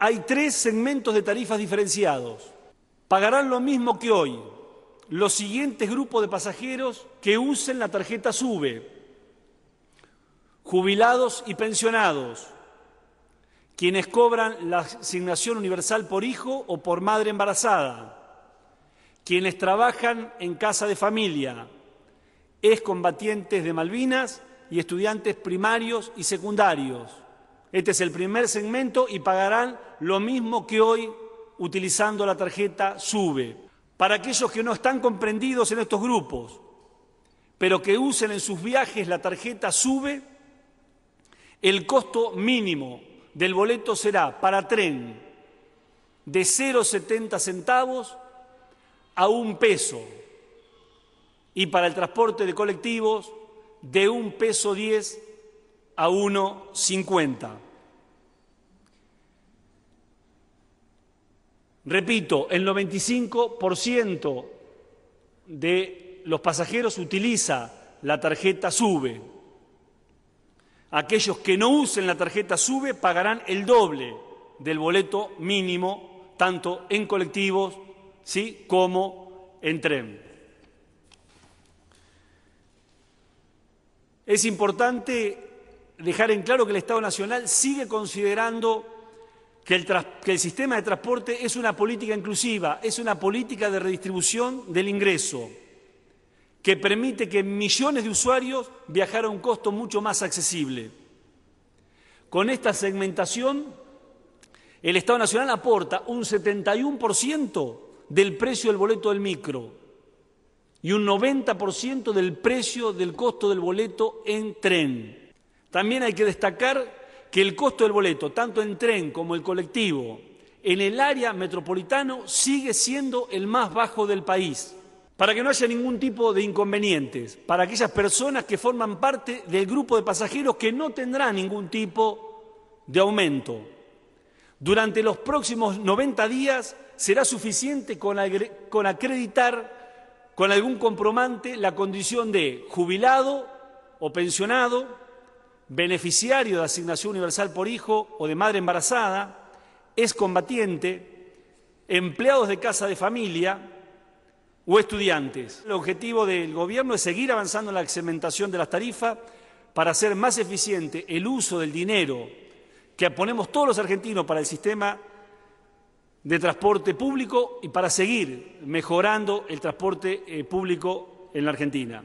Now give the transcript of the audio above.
hay tres segmentos de tarifas diferenciados. Pagarán lo mismo que hoy los siguientes grupos de pasajeros que usen la tarjeta SUBE, jubilados y pensionados, quienes cobran la asignación universal por hijo o por madre embarazada, quienes trabajan en casa de familia, excombatientes de Malvinas y estudiantes primarios y secundarios este es el primer segmento y pagarán lo mismo que hoy utilizando la tarjeta SUBE. Para aquellos que no están comprendidos en estos grupos, pero que usen en sus viajes la tarjeta SUBE, el costo mínimo del boleto será para tren de 0,70 centavos a un peso y para el transporte de colectivos de un peso 10 a 1,50. Repito, el 95% de los pasajeros utiliza la tarjeta SUBE. Aquellos que no usen la tarjeta SUBE pagarán el doble del boleto mínimo, tanto en colectivos ¿sí? como en tren. Es importante dejar en claro que el Estado Nacional sigue considerando que el, sistema de transporte es una política inclusiva, es una política de redistribución del ingreso, que permite que millones de usuarios viajar a un costo mucho más accesible. Con esta segmentación, el Estado Nacional aporta un 71% del precio del boleto del micro y un 90% del precio del costo del boleto en tren. También hay que destacar que el costo del boleto, tanto en tren como el colectivo, en el área metropolitana, sigue siendo el más bajo del país, para que no haya ningún tipo de inconvenientes, para aquellas personas que forman parte del grupo de pasajeros que no tendrá ningún tipo de aumento. Durante los próximos 90 días será suficiente con, con acreditar con algún compromante la condición de jubilado o pensionado, beneficiario de asignación universal por hijo o de madre embarazada, es combatiente, empleados de casa de familia o estudiantes. El objetivo del Gobierno es seguir avanzando en la cementación de las tarifas para hacer más eficiente el uso del dinero que ponemos todos los argentinos para el sistema de transporte público y para seguir mejorando el transporte eh, público en la Argentina.